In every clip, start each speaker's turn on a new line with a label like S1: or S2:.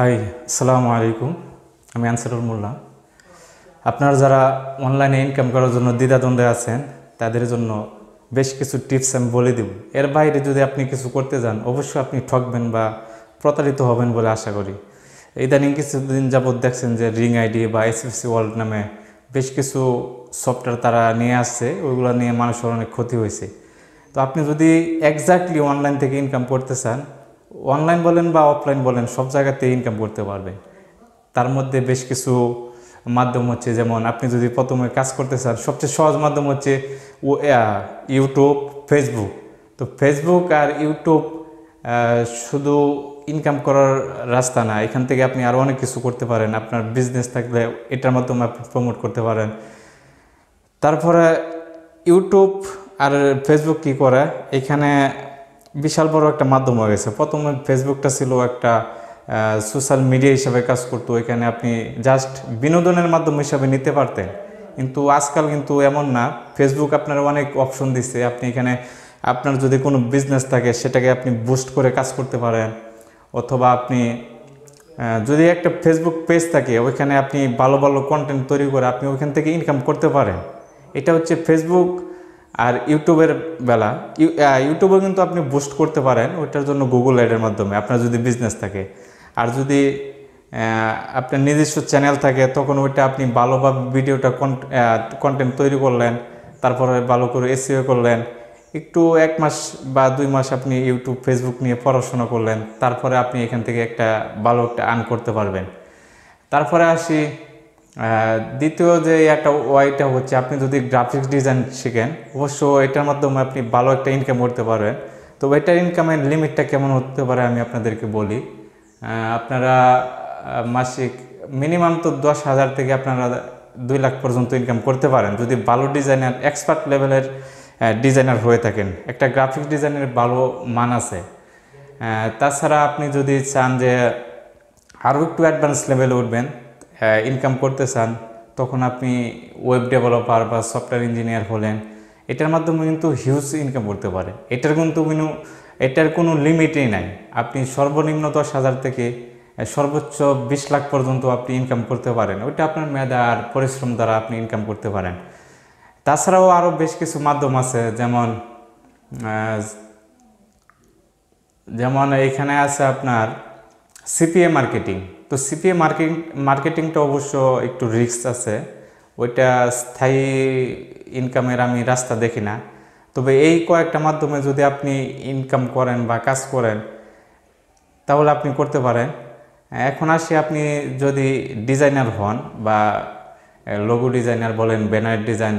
S1: high আসসালামু আলাইকুম আমি আনসারুল মোল্লা আপনার যারা অনলাইনে ইনকাম করার জন্য দ্বিধাদ্বন্দ্বে আছেন তাদের জন্য বেশ কিছু টিপস আমি বলে দেব এর বাইরে যদি আপনি কিছু করতে যান অবশ্যই আপনি ঠকবেন বা প্রতারিত হবেন বলে আশা করি ইদানিং কিছুদিন যাবৎ দেখছেন যে রিং আইডি বা এসএফসি ওয়ার্ল্ড নামে বেশ কিছু সফটওয়্যার তারা নিয়ে আসছে ওইগুলো নিয়ে মানুষের অনেক ক্ষতি হয়েছে তো আপনি যদি একজাক্টলি অনলাইন থেকে ইনকাম করতে চান অনলাইন বলেন বা অফলাইন বলেন সব জায়গাতে ইনকাম করতে পারবে তার মধ্যে বেশ কিছু মাধ্যম হচ্ছে যেমন আপনি যদি প্রথমে কাজ করতে চান সবচেয়ে সহজ মাধ্যম হচ্ছে ইউটিউব ফেসবুক তো ফেসবুক আর ইউটিউব শুধু ইনকাম করার রাস্তা না এখান থেকে আপনি আরও অনেক কিছু করতে পারেন আপনার বিজনেস থাকলে এটার মাধ্যমে আপনি প্রমোট করতে পারেন তারপরে ইউটিউব আর ফেসবুক কি করে এখানে বিশাল বড় একটা মাধ্যম হয়ে গেছে প্রথমে ফেসবুকটা ছিল একটা সোশ্যাল মিডিয়া হিসাবে কাজ করতো এখানে আপনি জাস্ট বিনোদনের মাধ্যম হিসাবে নিতে পারতেন কিন্তু আজকাল কিন্তু এমন না ফেসবুক আপনার অনেক অপশন দিচ্ছে আপনি এখানে আপনার যদি কোনো বিজনেস থাকে সেটাকে আপনি বুস্ট করে কাজ করতে পারেন অথবা আপনি যদি একটা ফেসবুক পেজ থাকে ওইখানে আপনি ভালো ভালো কন্টেন্ট তৈরি করে আপনি ওইখান থেকে ইনকাম করতে পারেন এটা হচ্ছে ফেসবুক আর ইউটিউবের বেলা ইউটিউবে কিন্তু আপনি বুস্ট করতে পারেন ওইটার জন্য গুগল অ্যাডের মাধ্যমে আপনার যদি বিজনেস থাকে আর যদি আপনার নিজস্ব চ্যানেল থাকে তখন ওইটা আপনি ভালোভাবে ভিডিওটা কন্টেন্ট তৈরি করলেন তারপরে ভালো করে এসিও e করলেন একটু এক মাস বা দুই মাস আপনি ইউটিউব ফেসবুক নিয়ে পড়াশোনা করলেন তারপরে আপনি এখান থেকে একটা ভালো একটা আর্ন করতে পারবেন তারপরে আসি দ্বিতীয় যে একটা ওয়াইটা হচ্ছে আপনি যদি গ্রাফিক্স ডিজাইন শিখেন অবশ্য এটার মাধ্যমে আপনি ভালো একটা ইনকাম করতে পারবেন তো এটার ইনকামের লিমিটটা কেমন হতে পারে আমি আপনাদেরকে বলি আপনারা মাসিক মিনিমাম তো দশ হাজার থেকে আপনারা দুই লাখ পর্যন্ত ইনকাম করতে পারেন যদি ভালো ডিজাইনার এক্সপার্ট লেভেলের ডিজাইনার হয়ে থাকেন একটা গ্রাফিক্স ডিজাইনের ভালো মান আছে তাছাড়া আপনি যদি চান যে আরও একটু অ্যাডভান্স লেভেলে উঠবেন ইনকাম করতে চান তখন আপনি ওয়েব ডেভেলপার বা সফটওয়্যার ইঞ্জিনিয়ার হলেন এটার মাধ্যমে কিন্তু হিউজ ইনকাম করতে পারে এটার কিন্তু কিন্তু এটার কোনো লিমিটই নাই আপনি সর্বনিম্ন দশ হাজার থেকে সর্বোচ্চ বিশ লাখ পর্যন্ত আপনি ইনকাম করতে পারেন ওইটা আপনার মেধা আর পরিশ্রম দ্বারা আপনি ইনকাম করতে পারেন তাছাড়াও আরও বেশ কিছু মাধ্যম আছে যেমন যেমন এখানে আছে আপনার সিপিএ মার্কেটিং তো সিপিএ মার্কেটিং মার্কেটিংটা অবশ্য একটু রিস্ক আছে ওইটা স্থায়ী ইনকামের আমি রাস্তা দেখি না তবে এই কয়েকটা মাধ্যমে যদি আপনি ইনকাম করেন বা কাজ করেন তাহলে আপনি করতে পারেন এখন আসি আপনি যদি ডিজাইনার হন বা লঘু ডিজাইনার বলেন ব্যানার ডিজাইন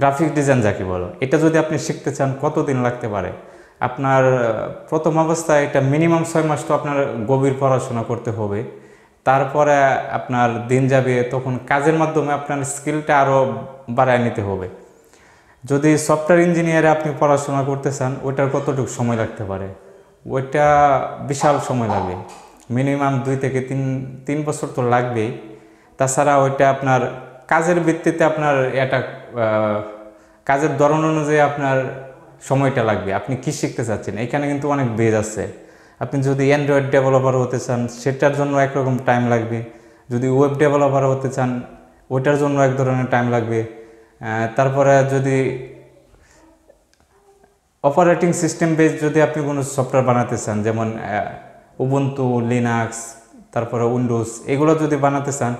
S1: গ্রাফিক ডিজাইন যাকে বলো এটা যদি আপনি শিখতে চান কতদিন লাগতে পারে আপনার প্রথম অবস্থায় এটা মিনিমাম ছয় মাস তো আপনার গভীর পড়াশোনা করতে হবে তারপরে আপনার দিন যাবে তখন কাজের মাধ্যমে আপনার স্কিলটা আরও বাড়ায় নিতে হবে যদি সফটওয়্যার ইঞ্জিনিয়ারে আপনি পড়াশোনা করতে চান ওইটার কতটুকু সময় লাগতে পারে ওইটা বিশাল সময় লাগে মিনিমাম দুই থেকে তিন তিন বছর তো লাগবেই তাছাড়া ওইটা আপনার কাজের ভিত্তিতে আপনার এটা কাজের ধরন অনুযায়ী আপনার সময়টা লাগবে আপনি কি শিখতে চাচ্ছেন এখানে কিন্তু অনেক বেজ আছে আপনি যদি অ্যান্ড্রয়েড ডেভেলপার হতে চান সেটার জন্য একরকম টাইম লাগবে যদি ওয়েব ডেভেলপার হতে চান ওইটার জন্য এক ধরনের টাইম লাগবে তারপরে যদি অপারেটিং সিস্টেম বেস যদি আপনি কোনো সফটওয়্যার বানাতে চান যেমন উবন্তু লিনাক্স তারপরে উইন্ডোজ এগুলো যদি বানাতে চান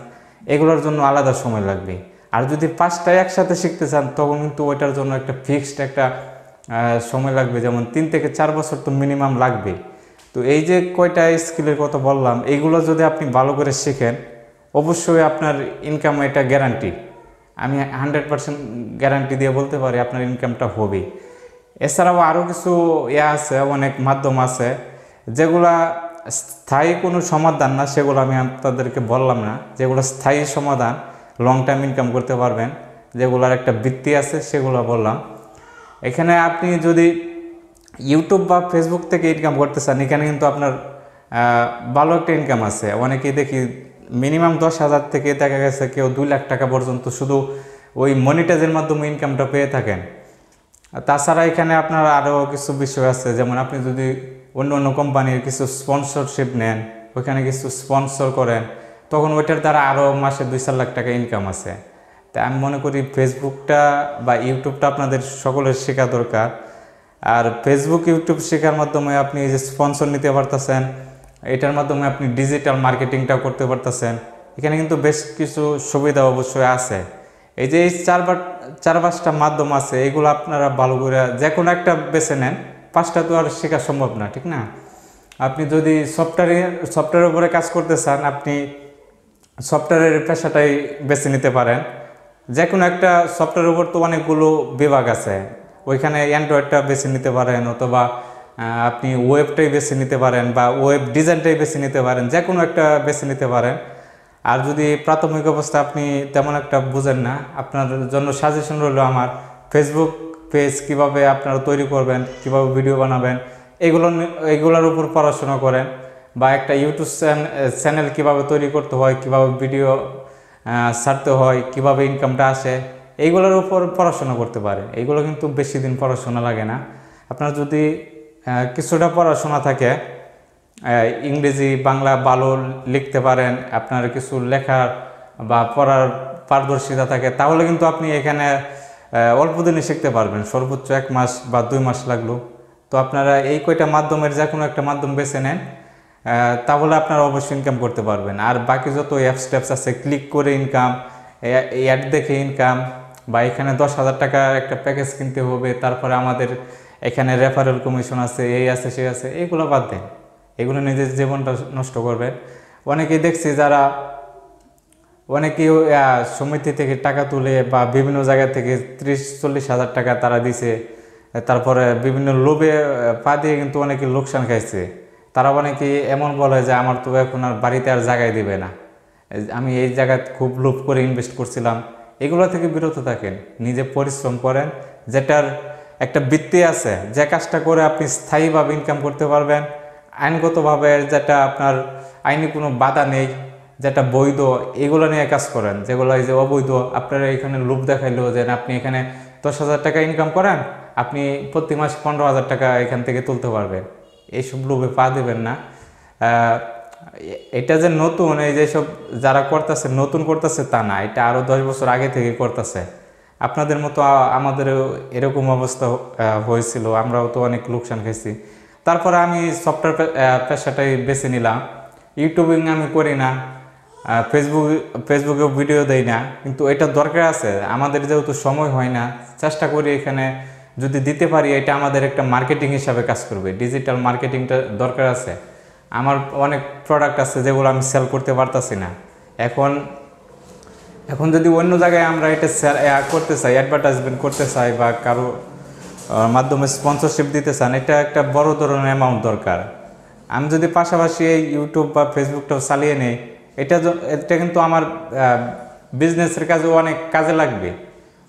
S1: এগুলোর জন্য আলাদা সময় লাগবে আর যদি পাঁচটা একসাথে শিখতে চান তখন কিন্তু ওইটার জন্য একটা ফিক্সড একটা সময় লাগবে যেমন তিন থেকে চার বছর তো মিনিমাম লাগবে তো এই যে কয়টা স্কিলের কথা বললাম এইগুলো যদি আপনি ভালো করে শেখেন অবশ্যই আপনার ইনকাম এটা গ্যারান্টি আমি হান্ড্রেড পার্সেন্ট গ্যারান্টি দিয়ে বলতে পারি আপনার ইনকামটা হবে এছাড়াও আরও কিছু ইয়ে আছে অনেক মাধ্যম আছে যেগুলা স্থায়ী কোনো সমাধান না সেগুলো আমি আপনাদেরকে বললাম না যেগুলো স্থায়ী সমাধান লং টার্ম ইনকাম করতে পারবেন যেগুলোর একটা বৃত্তি আছে সেগুলো বললাম এখানে আপনি যদি ইউটিউব বা ফেসবুক থেকে ইনকাম করতে চান এখানে কিন্তু আপনার ভালো একটা ইনকাম আছে অনেকেই দেখি মিনিমাম দশ হাজার থেকে দেখা গেছে কেউ দুই লাখ টাকা পর্যন্ত শুধু ওই মনিটাইজের মাধ্যমে ইনকামটা পেয়ে থাকেন তাছাড়া এখানে আপনার আরও কিছু বিষয় আছে যেমন আপনি যদি অন্য অন্য কোম্পানির কিছু স্পন্সরশিপ নেন ওইখানে কিছু স্পন্সর করেন তখন ওইটার দ্বারা আরও মাসে দুই চার লাখ টাকা ইনকাম আছে তাই আমি মনে করি ফেসবুকটা বা ইউটিউবটা আপনাদের সকলের শেখা দরকার আর ফেসবুক ইউটিউব শেখার মাধ্যমে আপনি এই যে স্পন্সর নিতে পারতেছেন এটার মাধ্যমে আপনি ডিজিটাল মার্কেটিংটাও করতে পারতেছেন এখানে কিন্তু বেশ কিছু সুবিধা অবশ্যই আছে এই যে এই চার চার পাঁচটা মাধ্যম আছে এগুলো আপনারা ভালো করে যে কোনো একটা বেছে নেন পাঁচটা তো আর শেখা সম্ভব না ঠিক না আপনি যদি সফটওয়্যারের সফটওয়্যারের উপরে কাজ করতে চান আপনি সফটওয়্যারের পেশাটাই বেছে নিতে পারেন যে কোনো একটা সফটওয়্যারের উপর তো অনেকগুলো বিভাগ আছে ওইখানে অ্যান্ড্রয়েডটা বেছে নিতে পারেন অথবা আপনি ওয়েবটাই বেছে নিতে পারেন বা ওয়েব ডিজাইনটাই বেছে নিতে পারেন যে কোনো একটা বেছে নিতে পারেন আর যদি প্রাথমিক অবস্থা আপনি তেমন একটা বুঝেন না আপনার জন্য সাজেশন রইলো আমার ফেসবুক পেজ কিভাবে আপনারা তৈরি করবেন কিভাবে ভিডিও বানাবেন এগুলো এগুলোর উপর পড়াশোনা করেন বা একটা ইউটিউব চ্যানেল কিভাবে তৈরি করতে হয় কিভাবে ভিডিও ছাড়তে হয় কিভাবে ইনকামটা আসে এইগুলোর উপর পড়াশোনা করতে পারে এইগুলো কিন্তু বেশি দিন পড়াশোনা লাগে না আপনার যদি কিছুটা পড়াশোনা থাকে ইংরেজি বাংলা ভালো লিখতে পারেন আপনার কিছু লেখার বা পড়ার পারদর্শিতা থাকে তাহলে কিন্তু আপনি এখানে অল্প দিনে শিখতে পারবেন সর্বোচ্চ এক মাস বা দুই মাস লাগলো তো আপনারা এই কয়টা মাধ্যমের যে কোনো একটা মাধ্যম বেছে নেন তাহলে আপনারা অবশ্যই ইনকাম করতে পারবেন আর বাকি যত অ্যাপস ট্যাপস আছে ক্লিক করে ইনকাম অ্যাড দেখে ইনকাম বা এখানে দশ হাজার টাকার একটা প্যাকেজ কিনতে হবে তারপরে আমাদের এখানে রেফারেল কমিশন আছে এই আছে সে আছে এগুলো বাদ দেন এগুলো নিজের জীবনটা নষ্ট করবেন অনেকেই দেখছি যারা অনেকেই সমিতি থেকে টাকা তুলে বা বিভিন্ন জায়গা থেকে ত্রিশ চল্লিশ হাজার টাকা তারা দিছে তারপরে বিভিন্ন লোভে পা দিয়ে কিন্তু অনেকে লোকসান খাইছে তারা অনেকে এমন বলে যে আমার তো এখন আর বাড়িতে আর জায়গায় দিবে না আমি এই জায়গায় খুব লোভ করে ইনভেস্ট করছিলাম এগুলো থেকে বিরত থাকেন নিজে পরিশ্রম করেন যেটার একটা বৃত্তি আছে যে কাজটা করে আপনি স্থায়ীভাবে ইনকাম করতে পারবেন আইনগতভাবে যেটা আপনার আইনি কোনো বাধা নেই যেটা বৈধ এগুলো নিয়ে কাজ করেন যেগুলো এই যে অবৈধ আপনারা এখানে লোভ দেখাইলো যে আপনি এখানে দশ হাজার টাকা ইনকাম করেন আপনি প্রতি মাসে পনেরো হাজার টাকা এখান থেকে তুলতে পারবেন এইসব লোভে পা দেবেন না এটা যে নতুন এই যে সব যারা করতেছে নতুন করতেছে তা না এটা আরও দশ বছর আগে থেকে করতেছে আপনাদের মতো আমাদেরও এরকম অবস্থা হয়েছিল আমরাও তো অনেক লোকসান খেয়েছি তারপরে আমি সফটওয়্যার পেশাটাই বেছে নিলাম ইউটিউবিং আমি করি না ফেসবুক ফেসবুকেও ভিডিও দেই না কিন্তু এটা দরকার আছে আমাদের যেহেতু সময় হয় না চেষ্টা করি এখানে যদি দিতে পারি এটা আমাদের একটা মার্কেটিং হিসাবে কাজ করবে ডিজিটাল মার্কেটিংটা দরকার আছে আমার অনেক প্রোডাক্ট আছে যেগুলো আমি সেল করতে পারতাছি না এখন এখন যদি অন্য জায়গায় আমরা এটা করতে চাই অ্যাডভার্টাইজমেন্ট করতে চাই বা কারো মাধ্যমে স্পন্সরশিপ দিতে চান এটা একটা বড় ধরনের অ্যামাউন্ট দরকার আমি যদি পাশাপাশি এই ইউটিউব বা ফেসবুকটাও চালিয়ে নিই এটা এটা কিন্তু আমার বিজনেসের কাজে অনেক কাজে লাগবে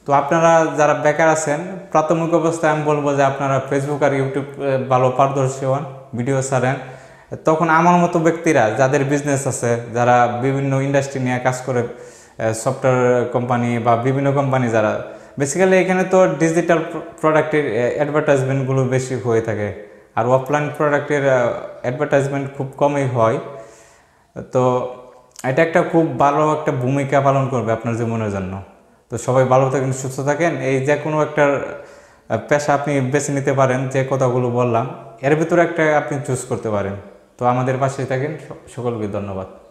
S1: তো আপনারা যারা বেকার আছেন প্রাথমিক অবস্থায় আমি বলবো যে আপনারা ফেসবুক আর ইউটিউব ভালো পারদর্শী হন ভিডিও ছাড়েন তখন আমার মতো ব্যক্তিরা যাদের বিজনেস আছে যারা বিভিন্ন ইন্ডাস্ট্রি নিয়ে কাজ করে সফটওয়্যার কোম্পানি বা বিভিন্ন কোম্পানি যারা বেসিক্যালি এখানে তো ডিজিটাল প্রোডাক্টের অ্যাডভার্টাইজমেন্টগুলো বেশি হয়ে থাকে আর অফলাইন প্রোডাক্টের অ্যাডভার্টাইজমেন্ট খুব কমই হয় তো এটা একটা খুব ভালো একটা ভূমিকা পালন করবে আপনার জীবনের জন্য তো সবাই ভালো থাকেন সুস্থ থাকেন এই যে কোনো একটা পেশা আপনি বেছে নিতে পারেন যে কথাগুলো বললাম এর ভিতরে একটা আপনি চুজ করতে পারেন তো আমাদের পাশে থাকেন সকলকে ধন্যবাদ